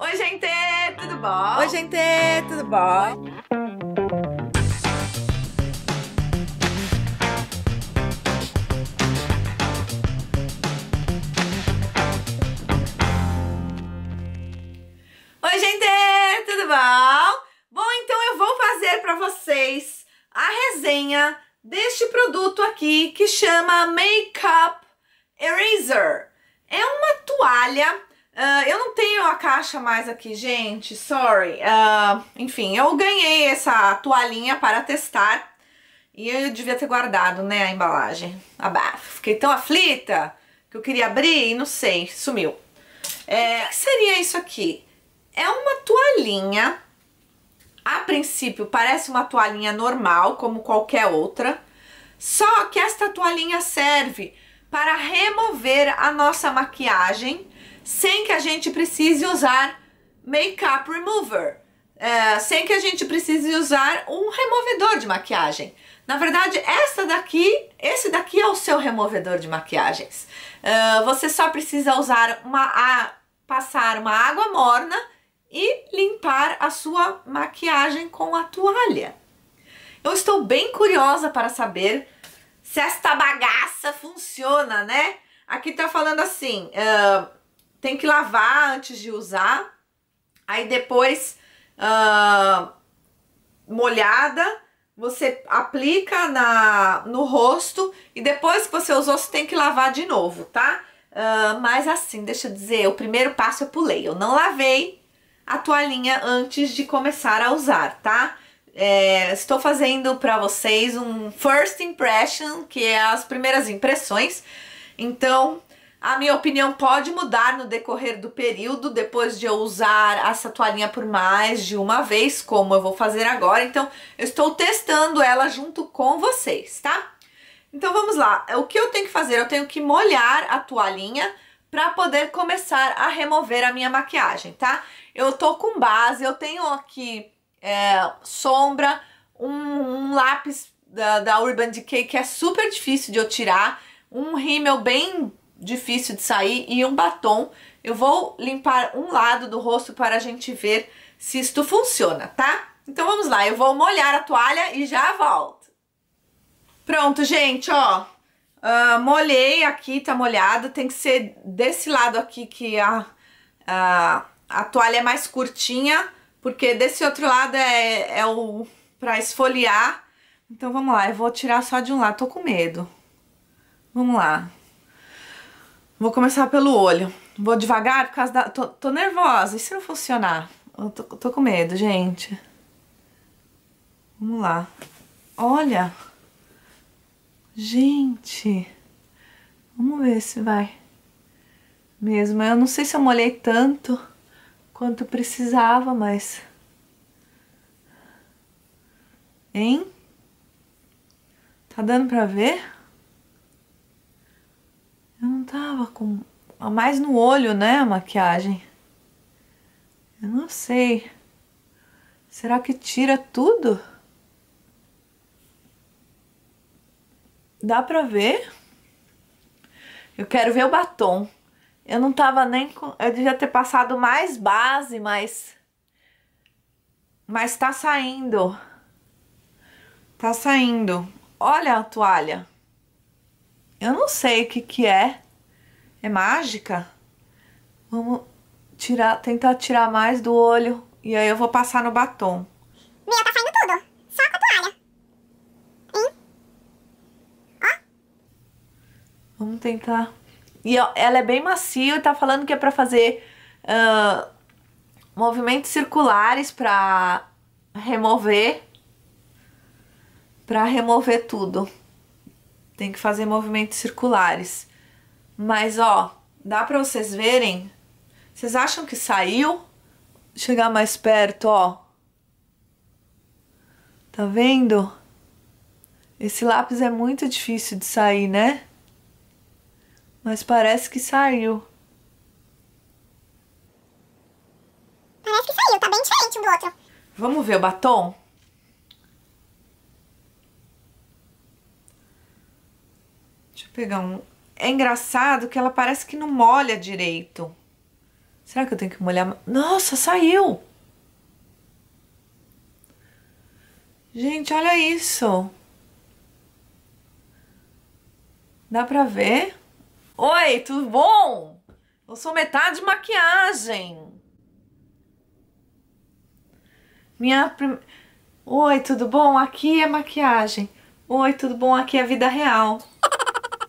Oi, gente, tudo bom? Oi, gente, tudo bom? Oi, gente, tudo bom? Bom, então eu vou fazer para vocês a resenha deste produto aqui que chama Makeup Eraser. É uma toalha Uh, eu não tenho a caixa mais aqui, gente, sorry. Uh, enfim, eu ganhei essa toalhinha para testar e eu devia ter guardado, né, a embalagem. Abafo. Fiquei tão aflita que eu queria abrir e não sei, sumiu. É, o que, que seria isso aqui? É uma toalhinha, a princípio parece uma toalhinha normal, como qualquer outra, só que esta toalhinha serve para remover a nossa maquiagem sem que a gente precise usar makeup remover, é, sem que a gente precise usar um removedor de maquiagem. Na verdade, essa daqui, esse daqui é o seu removedor de maquiagens. É, você só precisa usar uma, a, passar uma água morna e limpar a sua maquiagem com a toalha. Eu estou bem curiosa para saber se esta bagaça funciona, né? Aqui tá falando assim, uh, tem que lavar antes de usar. Aí depois, uh, molhada, você aplica na, no rosto e depois que você usou, você tem que lavar de novo, tá? Uh, mas assim, deixa eu dizer, o primeiro passo eu pulei. Eu não lavei a toalhinha antes de começar a usar, Tá? É, estou fazendo para vocês um first impression, que é as primeiras impressões. Então, a minha opinião pode mudar no decorrer do período, depois de eu usar essa toalhinha por mais de uma vez, como eu vou fazer agora. Então, eu estou testando ela junto com vocês, tá? Então, vamos lá. O que eu tenho que fazer? Eu tenho que molhar a toalhinha para poder começar a remover a minha maquiagem, tá? Eu tô com base, eu tenho aqui é, sombra, um, um lápis da, da Urban Decay que é super difícil de eu tirar, um rímel bem difícil de sair e um batom. Eu vou limpar um lado do rosto para a gente ver se isto funciona, tá? Então vamos lá, eu vou molhar a toalha e já volto. Pronto, gente, ó. Uh, molhei aqui, tá molhado. Tem que ser desse lado aqui que a, a, a toalha é mais curtinha, porque desse outro lado é, é o pra esfoliar. Então vamos lá, eu vou tirar só de um lado, tô com medo. Vamos lá. Vou começar pelo olho. Vou devagar por causa da... Tô, tô nervosa. E se não funcionar? Eu tô, tô com medo, gente. Vamos lá. Olha. Gente. Vamos ver se vai. Mesmo. Eu não sei se eu molhei tanto quanto precisava, mas... Hein? Tá dando pra ver? tava com a mais no olho, né, a maquiagem. Eu não sei. Será que tira tudo? Dá pra ver? Eu quero ver o batom. Eu não tava nem com... Eu devia ter passado mais base, mas... Mas tá saindo. Tá saindo. Olha a toalha. Eu não sei o que que é. É mágica? Vamos tirar, tentar tirar mais do olho. E aí eu vou passar no batom. Meu, tá saindo tudo. Só com a toalha. Hein? Ó. Vamos tentar. E ó, ela é bem macia e tá falando que é pra fazer uh, movimentos circulares pra remover. Pra remover tudo. Tem que fazer movimentos circulares. Mas, ó, dá pra vocês verem. Vocês acham que saiu? Chegar mais perto, ó. Tá vendo? Esse lápis é muito difícil de sair, né? Mas parece que saiu. Parece que saiu, tá bem diferente um do outro. Vamos ver o batom? Deixa eu pegar um é engraçado que ela parece que não molha direito. Será que eu tenho que molhar? Nossa, saiu! Gente, olha isso! Dá pra ver? Oi, tudo bom? Eu sou metade maquiagem. Minha prim... Oi, tudo bom? Aqui é maquiagem. Oi, tudo bom? Aqui é vida real.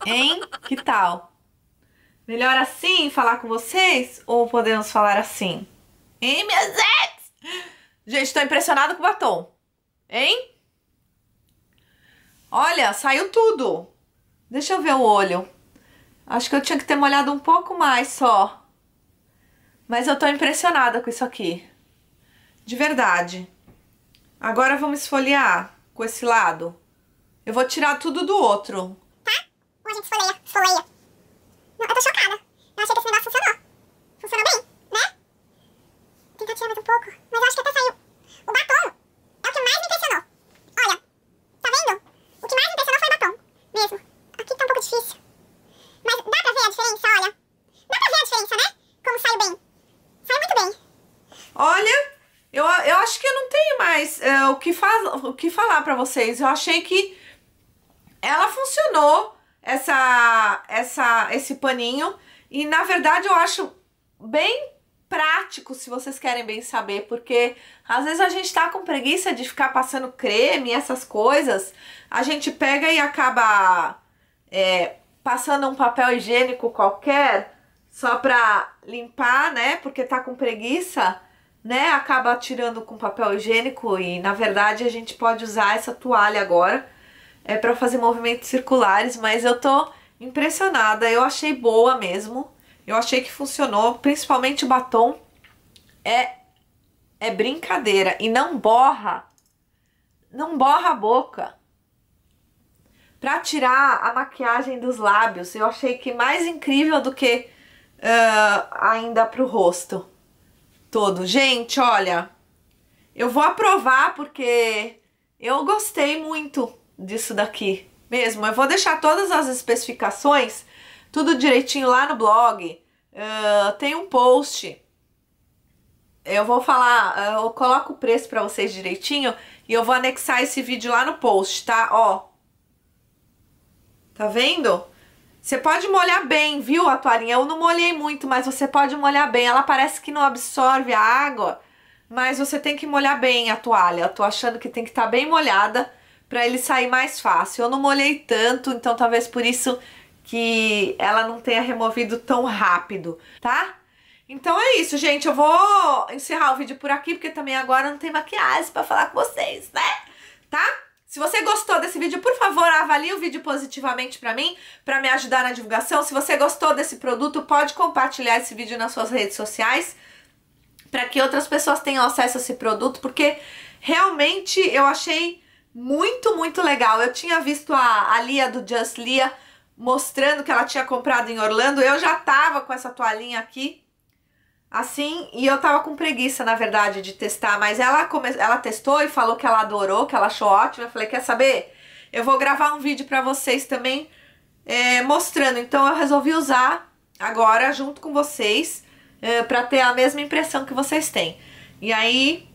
Hein? Que tal? Melhor assim falar com vocês ou podemos falar assim? Hein, minhas ex? Gente, tô impressionada com o batom. Hein? Olha, saiu tudo. Deixa eu ver o olho. Acho que eu tinha que ter molhado um pouco mais só. Mas eu tô impressionada com isso aqui. De verdade. Agora vamos esfoliar com esse lado. Eu vou tirar tudo do outro gente esfoleia, esfoleia. Não, eu tô chocada. Eu achei que esse negócio funcionou. Funcionou bem, né? Vou tentar tirar mais um pouco. Mas eu acho que até saiu. O batom é o que mais me impressionou. Olha, tá vendo? O que mais me impressionou foi o batom. Mesmo. Aqui tá um pouco difícil. Mas dá pra ver a diferença, olha. Dá pra ver a diferença, né? Como saiu bem. Saiu muito bem. Olha... Eu, eu acho que eu não tenho mais eh, o, que faz, o que falar pra vocês. Eu achei que ela funcionou essa, essa, esse paninho. E na verdade eu acho bem prático se vocês querem bem saber, porque às vezes a gente tá com preguiça de ficar passando creme, essas coisas, a gente pega e acaba é, passando um papel higiênico qualquer só pra limpar, né? Porque tá com preguiça, né? Acaba tirando com papel higiênico e na verdade a gente pode usar essa toalha agora é para fazer movimentos circulares, mas eu tô impressionada, eu achei boa mesmo. Eu achei que funcionou, principalmente o batom é é brincadeira e não borra. Não borra a boca. Pra tirar a maquiagem dos lábios, eu achei que mais incrível do que uh, ainda pro rosto todo. Gente, olha, eu vou aprovar porque eu gostei muito disso daqui mesmo. Eu vou deixar todas as especificações, tudo direitinho lá no blog. Uh, tem um post. Eu vou falar, ah, eu coloco o preço para vocês direitinho e eu vou anexar esse vídeo lá no post, tá? Ó. Tá vendo? Você pode molhar bem, viu, a toalhinha? Eu não molhei muito, mas você pode molhar bem. Ela parece que não absorve a água, mas você tem que molhar bem a toalha. Eu tô achando que tem que estar tá bem molhada para ele sair mais fácil. Eu não molhei tanto, então talvez por isso que ela não tenha removido tão rápido, tá? Então é isso, gente. Eu vou encerrar o vídeo por aqui, porque também agora não tem maquiagem para falar com vocês, né? Tá? Se você gostou desse vídeo, por favor, avalie o vídeo positivamente para mim, para me ajudar na divulgação. Se você gostou desse produto, pode compartilhar esse vídeo nas suas redes sociais, para que outras pessoas tenham acesso a esse produto, porque realmente eu achei muito, muito legal. Eu tinha visto a, a Lia do Just Lia mostrando que ela tinha comprado em Orlando. Eu já tava com essa toalhinha aqui, assim, e eu tava com preguiça, na verdade, de testar. Mas ela, come... ela testou e falou que ela adorou, que ela achou ótimo. Eu falei, quer saber? Eu vou gravar um vídeo pra vocês também é, mostrando. Então eu resolvi usar agora junto com vocês é, pra ter a mesma impressão que vocês têm. E aí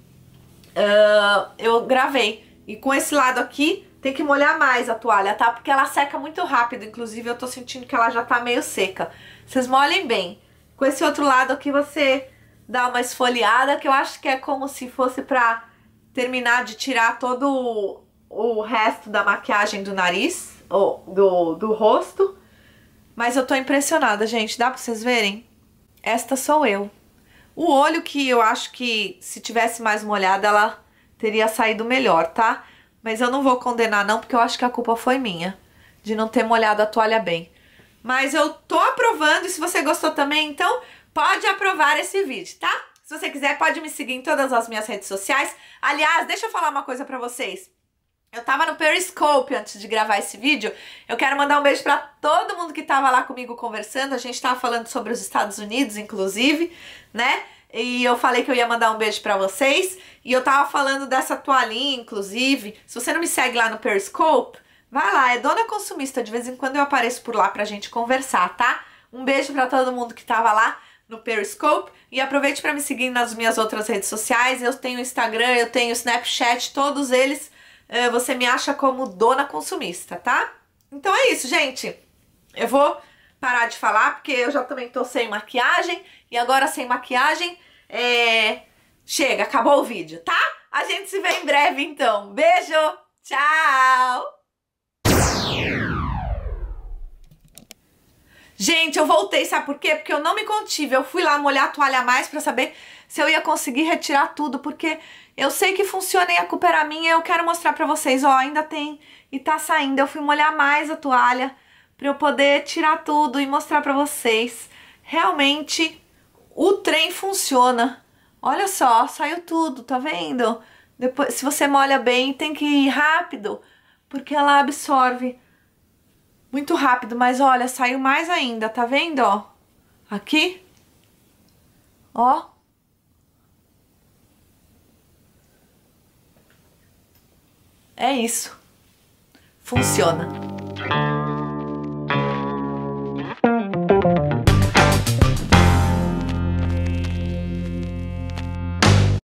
uh, eu gravei. E com esse lado aqui, tem que molhar mais a toalha, tá? Porque ela seca muito rápido, inclusive eu tô sentindo que ela já tá meio seca. Vocês molhem bem. Com esse outro lado aqui você dá uma esfoliada, que eu acho que é como se fosse pra terminar de tirar todo o, resto da maquiagem do nariz, ou do, do rosto. Mas eu tô impressionada, gente. Dá pra vocês verem? Esta sou eu. O olho que eu acho que se tivesse mais molhada, ela teria saído melhor, tá? Mas eu não vou condenar não, porque eu acho que a culpa foi minha de não ter molhado a toalha bem. Mas eu tô aprovando e se você gostou também, então pode aprovar esse vídeo, tá? Se você quiser, pode me seguir em todas as minhas redes sociais. Aliás, deixa eu falar uma coisa pra vocês. Eu tava no Periscope antes de gravar esse vídeo. Eu quero mandar um beijo para todo mundo que tava lá comigo conversando. A gente tava falando sobre os Estados Unidos, inclusive, né? E eu falei que eu ia mandar um beijo para vocês. E eu tava falando dessa toalhinha, inclusive. Se você não me segue lá no Periscope, vai lá, é Dona Consumista. De vez em quando eu apareço por lá pra gente conversar, tá? Um beijo para todo mundo que tava lá no Periscope e aproveite para me seguir nas minhas outras redes sociais. Eu tenho Instagram, eu tenho Snapchat, todos eles eh, você me acha como Dona Consumista, tá? Então é isso, gente. Eu vou parar de falar porque eu já também tô sem maquiagem e agora sem maquiagem, é... chega, acabou o vídeo, tá? A gente se vê em breve então. Beijo, tchau! Gente, eu voltei, sabe por quê? Porque eu não me contive. Eu fui lá molhar a toalha mais pra saber se eu ia conseguir retirar tudo, porque eu sei que funciona e a culpa era minha. Eu quero mostrar pra vocês, ó, ainda tem e tá saindo. Eu fui molhar mais a toalha pra eu poder tirar tudo e mostrar pra vocês. Realmente o trem funciona. Olha só, saiu tudo, tá vendo? Depois, se você molha bem, tem que ir rápido, porque ela absorve muito rápido. Mas olha, saiu mais ainda, tá vendo? Ó, aqui, ó. É isso. Funciona.